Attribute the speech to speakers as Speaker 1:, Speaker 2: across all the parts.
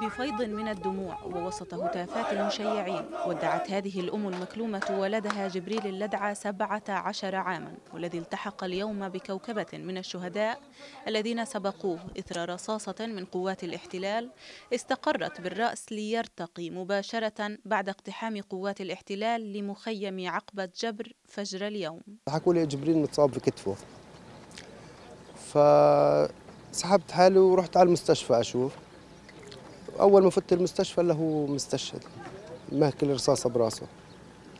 Speaker 1: بفيض من الدموع ووسط هتافات المشيعين ودعت هذه الأم المكلومة ولدها جبريل اللدعى سبعة عشر عاما والذي التحق اليوم بكوكبة من الشهداء الذين سبقوه إثر رصاصة من قوات الاحتلال استقرت بالرأس ليرتقي مباشرة بعد اقتحام قوات الاحتلال لمخيم عقبة جبر فجر اليوم
Speaker 2: حكوا لي جبريل متصاب بكتفه ف فسحبت حالي ورحت على المستشفى أشوف اول ما فت المستشفى الا هو مستشهد ماكل رصاصه براسه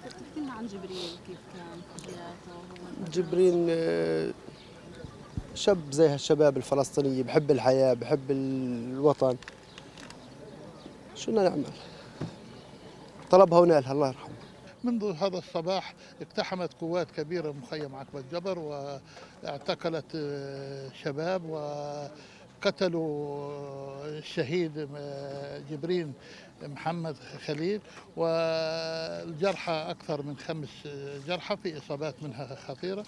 Speaker 1: احكي لنا عن جبريل كيف كان
Speaker 2: جبريل آه، شاب زي هالشباب الفلسطينية بحب الحياة بحب الوطن شو بدنا نعمل طلبها ونالها الله يرحمه
Speaker 3: منذ هذا الصباح اقتحمت قوات كبيرة مخيم عقبة جبر واعتقلت آه، شباب و قتلوا الشهيد آه، جبرين محمد خليل والجرحى أكثر من خمس جرحى في إصابات منها خطيرة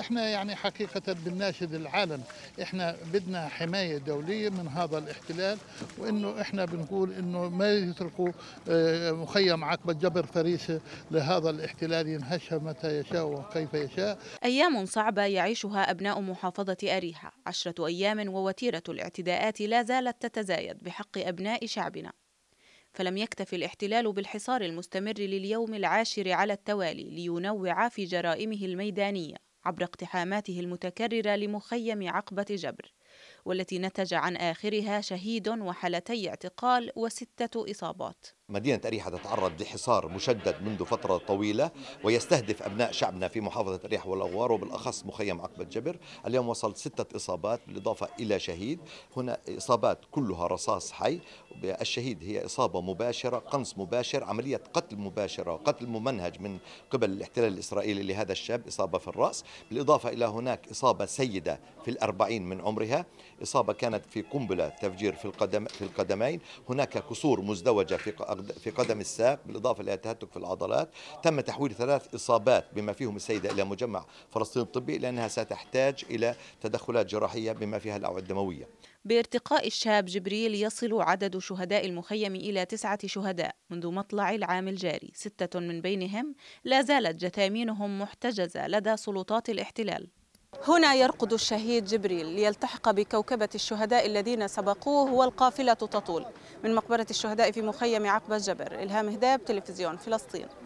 Speaker 3: إحنا يعني حقيقة بنناشد العالم إحنا بدنا حماية دولية من هذا الاحتلال وإنه إحنا بنقول إنه ما يتركوا آه، مخيم عقبة جبر فريسة لهذا الاحتلال ينهشها متى يشاء
Speaker 1: وكيف يشاء أيام صعبة يعيشها أبناء محافظة أريحة عشرة أيام ووتيرة الاعتداءات لا زالت تتزايد بحق أبناء شعبنا فلم يكتف الاحتلال بالحصار المستمر لليوم العاشر على التوالي لينوع في جرائمه الميدانية عبر اقتحاماته المتكررة لمخيم عقبة جبر والتي نتج عن آخرها شهيد وحالتي اعتقال وستة إصابات
Speaker 4: مدينة أريحة تتعرض لحصار مشدد منذ فترة طويلة ويستهدف أبناء شعبنا في محافظة أريحة والأغوار وبالأخص مخيم عقبة جبر اليوم وصلت ستة إصابات بالإضافة إلى شهيد هنا إصابات كلها رصاص حي الشهيد هي إصابة مباشرة قنص مباشر عملية قتل مباشرة قتل ممنهج من قبل الاحتلال الإسرائيلي لهذا الشاب إصابة في الرأس بالإضافة إلى هناك إصابة سيدة في الأربعين من عمرها اصابه كانت في قنبله تفجير في القدم في القدمين هناك كسور مزدوجه في في قدم الساق بالاضافه الى تهتك في العضلات تم تحويل ثلاث اصابات بما فيهم السيده الى مجمع فلسطين الطبي لانها ستحتاج الى تدخلات جراحيه بما فيها الاوعيه الدمويه
Speaker 1: بارتقاء الشاب جبريل يصل عدد شهداء المخيم إلى تسعة شهداء منذ مطلع العام الجاري ستة من بينهم لا زالت جثامينهم محتجزة لدى سلطات الاحتلال هنا يرقد الشهيد جبريل ليلتحق بكوكبة الشهداء الذين سبقوه والقافلة تطول من مقبرة الشهداء في مخيم عقبة الجبر إلهام هداب تلفزيون فلسطين